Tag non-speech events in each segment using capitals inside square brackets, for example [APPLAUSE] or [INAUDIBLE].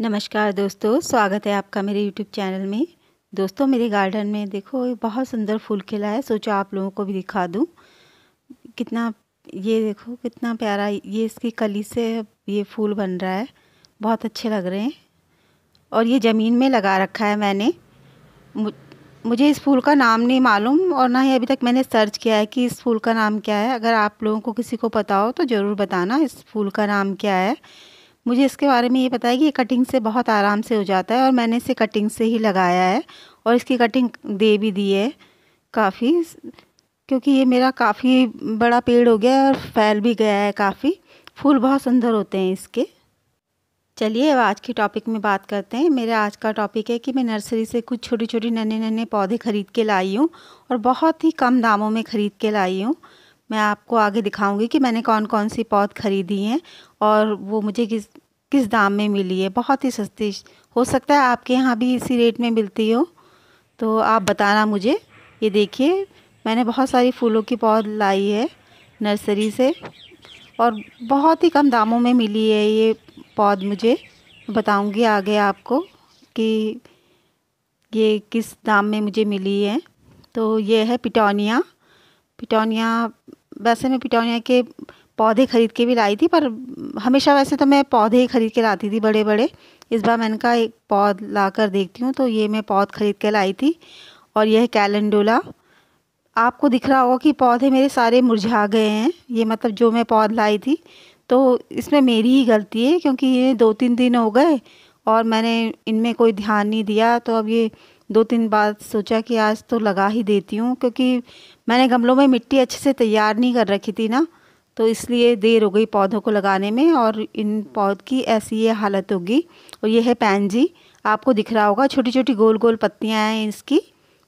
नमस्कार दोस्तों स्वागत है आपका मेरे यूट्यूब चैनल में दोस्तों मेरे गार्डन में देखो बहुत सुंदर फूल खिला है सोचा आप लोगों को भी दिखा दूँ कितना ये देखो कितना प्यारा ये इसकी कली से ये फूल बन रहा है बहुत अच्छे लग रहे हैं और ये ज़मीन में लगा रखा है मैंने मुझे इस फूल का नाम नहीं मालूम और ना ही अभी तक मैंने सर्च किया है कि इस फूल का नाम क्या है अगर आप लोगों को किसी को पता हो तो ज़रूर बताना इस फूल का नाम क्या है मुझे इसके बारे में ये पता है कि ये कटिंग से बहुत आराम से हो जाता है और मैंने इसे कटिंग से ही लगाया है और इसकी कटिंग दे भी दी है काफ़ी क्योंकि ये मेरा काफ़ी बड़ा पेड़ हो गया है और फैल भी गया है काफ़ी फूल बहुत सुंदर होते हैं इसके चलिए अब आज के टॉपिक में बात करते हैं मेरा आज का टॉपिक है कि मैं नर्सरी से कुछ छोटी छोटे नन्हे नन्हे पौधे ख़रीद के लाई हूँ और बहुत ही कम दामों में ख़रीद के लाई हूँ मैं आपको आगे दिखाऊंगी कि मैंने कौन कौन सी पौध ख़रीदी हैं और वो मुझे किस किस दाम में मिली है बहुत ही सस्ती हो सकता है आपके यहाँ भी इसी रेट में मिलती हो तो आप बताना मुझे ये देखिए मैंने बहुत सारी फूलों की पौध लाई है नर्सरी से और बहुत ही कम दामों में मिली है ये पौध मुझे बताऊंगी आगे आपको कि ये किस दाम में मुझे मिली है तो ये है पिटोनिया पिटोनिया वैसे मैं पिटोनिया के पौधे ख़रीद के भी लाई थी पर हमेशा वैसे तो मैं पौधे ही ख़रीद के लाती थी बड़े बड़े इस बार मैंने कहा एक पौध ला कर देखती हूँ तो ये मैं पौध ख़रीद के लाई थी और यह कैलेंडोला आपको दिख रहा होगा कि पौधे मेरे सारे मुरझा गए हैं ये मतलब जो मैं पौध लाई थी तो इसमें मेरी ही गलती है क्योंकि ये दो तीन दिन हो गए और मैंने इनमें कोई ध्यान नहीं दिया तो अब ये दो तीन बार सोचा कि आज तो लगा ही देती हूँ क्योंकि मैंने गमलों में मिट्टी अच्छे से तैयार नहीं कर रखी थी ना तो इसलिए देर हो गई पौधों को लगाने में और इन पौध की ऐसी ये हालत होगी और ये है पैनजी आपको दिख रहा होगा छोटी छोटी गोल गोल पत्तियाँ हैं इसकी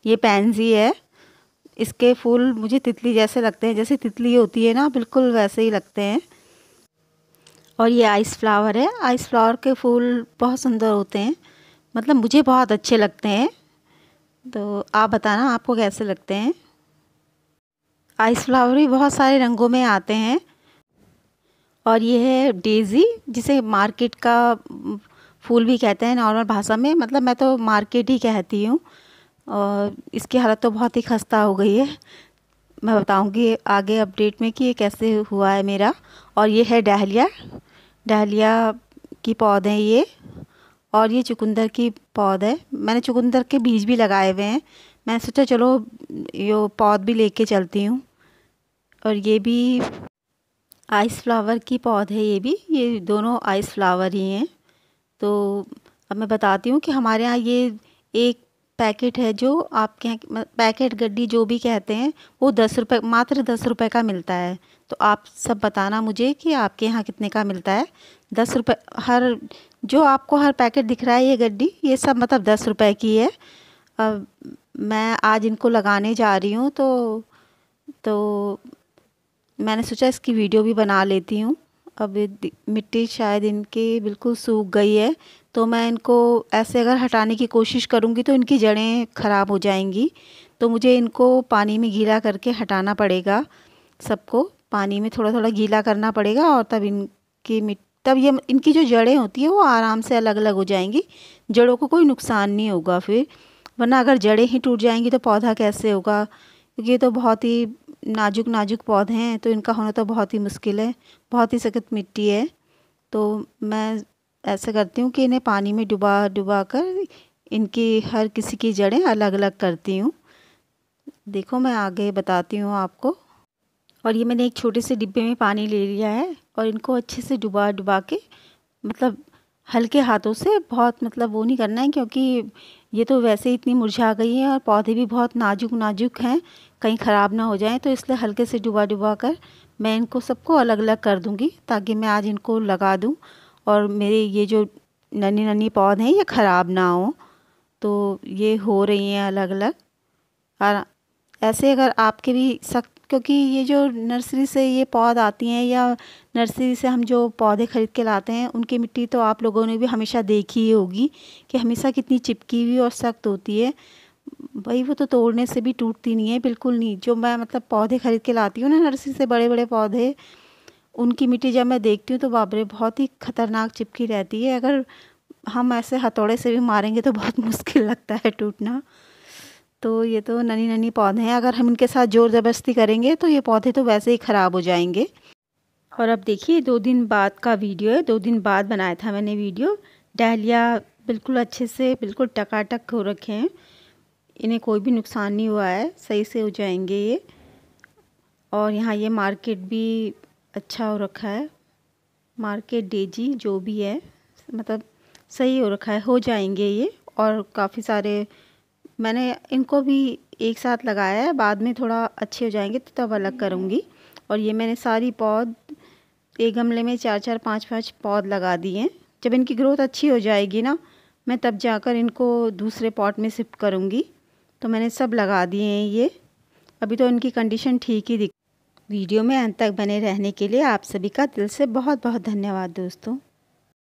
ये पैनजी है इसके फूल मुझे तितली जैसे लगते हैं जैसे तितली होती है ना बिल्कुल वैसे ही लगते हैं और ये आइस फ्लावर है आइस फ्लावर के फूल बहुत सुंदर होते हैं मतलब मुझे बहुत अच्छे लगते हैं तो आप बताना आपको कैसे लगते हैं आइस फ्लावर भी बहुत सारे रंगों में आते हैं और ये है डेज़ी जिसे मार्केट का फूल भी कहते हैं नॉर्मल भाषा में मतलब मैं तो मार्केट ही कहती हूँ और इसकी हालत तो बहुत ही खस्ता हो गई है मैं बताऊँगी आगे अपडेट में कि ये कैसे हुआ है मेरा और ये है डहलिया डहलिया की पौधे ये और ये चुकंदर की पौध है मैंने चुकंदर के बीज भी लगाए हुए हैं मैं सोचा चलो यो पौध भी लेके चलती हूँ और ये भी आइस फ्लावर की पौध है ये भी ये दोनों आइस फ्लावर ही हैं तो अब मैं बताती हूँ कि हमारे यहाँ ये एक पैकेट है जो आपके यहाँ पैकेट गड्डी जो भी कहते हैं वो दस रुपये मात्र दस रुपये का मिलता है तो आप सब बताना मुझे कि आपके यहाँ कितने का मिलता है दस रुपये हर जो आपको हर पैकेट दिख रहा है ये गड्डी ये सब मतलब दस रुपये की है अब मैं आज इनको लगाने जा रही हूँ तो तो मैंने सोचा इसकी वीडियो भी बना लेती हूँ अब मिट्टी शायद इनकी बिल्कुल सूख गई है तो मैं इनको ऐसे अगर हटाने की कोशिश करूँगी तो इनकी जड़ें ख़राब हो जाएंगी तो मुझे इनको पानी में गीला करके हटाना पड़ेगा सबको पानी में थोड़ा थोड़ा गीला करना पड़ेगा और तब इनकी मिट्टी तब ये इनकी जो जड़ें होती है वो आराम से अलग अलग हो जाएंगी जड़ों को कोई नुकसान नहीं होगा फिर वरना अगर जड़ें ही टूट जाएंगी तो पौधा कैसे होगा क्योंकि ये तो बहुत ही नाजुक नाजुक पौधे हैं तो इनका होना तो बहुत ही मुश्किल है बहुत ही सख्त मिट्टी है तो मैं ऐसा करती हूँ कि इन्हें पानी में डुबा डुबा कर इनकी हर किसी की जड़ें अलग अलग करती हूँ देखो मैं आगे बताती हूँ आपको और ये मैंने एक छोटे से डिब्बे में पानी ले लिया है और इनको अच्छे से डुबा डुबा के मतलब हल्के हाथों से बहुत मतलब वो नहीं करना है क्योंकि ये तो वैसे ही इतनी मुरझा गई है और पौधे भी बहुत नाजुक नाजुक हैं कहीं ख़राब ना हो जाएं तो इसलिए हल्के से डुबा डुबा कर मैं इनको सबको अलग अलग कर दूँगी ताकि मैं आज इनको लगा दूँ और मेरे ये जो नन्ही नन्ही पौधे हैं ये ख़राब ना हो तो ये हो रही हैं अलग अलग और ऐसे अगर आपके भी सख्त क्योंकि ये जो नर्सरी से ये पौध आती हैं या नर्सरी से हम जो पौधे ख़रीद के लाते हैं उनकी मिट्टी तो आप लोगों ने भी हमेशा देखी ही होगी कि हमेशा कितनी चिपकी हुई और सख्त होती है भाई वो तो तोड़ने से भी टूटती नहीं है बिल्कुल नहीं जो मैं मतलब पौधे ख़रीद के लाती हूँ ना नर्सरी से बड़े बड़े पौधे उनकी मिट्टी जब मैं देखती हूँ तो बाबरे बहुत ही ख़तरनाक चिपकी रहती है अगर हम ऐसे हथौड़े से भी मारेंगे तो बहुत [LAUGHS] मुश्किल लगता है टूटना तो ये तो नन्ही नन्ही पौधे हैं अगर हम इनके साथ ज़ोर ज़बरदस्ती करेंगे तो ये पौधे तो वैसे ही ख़राब हो जाएंगे और अब देखिए दो दिन बाद का वीडियो है दो दिन बाद बनाया था मैंने वीडियो डहलिया बिल्कुल अच्छे से बिल्कुल टकाटक हो रखे हैं इन्हें कोई भी नुकसान नहीं हुआ है सही से हो जाएंगे ये और यहाँ ये मार्केट भी अच्छा हो रखा है मार्केट डेजी जो भी है मतलब सही हो रखा है हो जाएंगे ये और काफ़ी सारे मैंने इनको भी एक साथ लगाया है बाद में थोड़ा अच्छे हो जाएंगे तो तब अलग करूँगी और ये मैंने सारी पौध एक गमले में चार चार पाँच पाँच पौध लगा दिए हैं जब इनकी ग्रोथ अच्छी हो जाएगी ना मैं तब जाकर इनको दूसरे पॉट में शिफ्ट करूँगी तो मैंने सब लगा दिए हैं ये अभी तो इनकी कंडीशन ठीक ही दिख वीडियो में अंत तक बने रहने के लिए आप सभी का दिल से बहुत बहुत धन्यवाद दोस्तों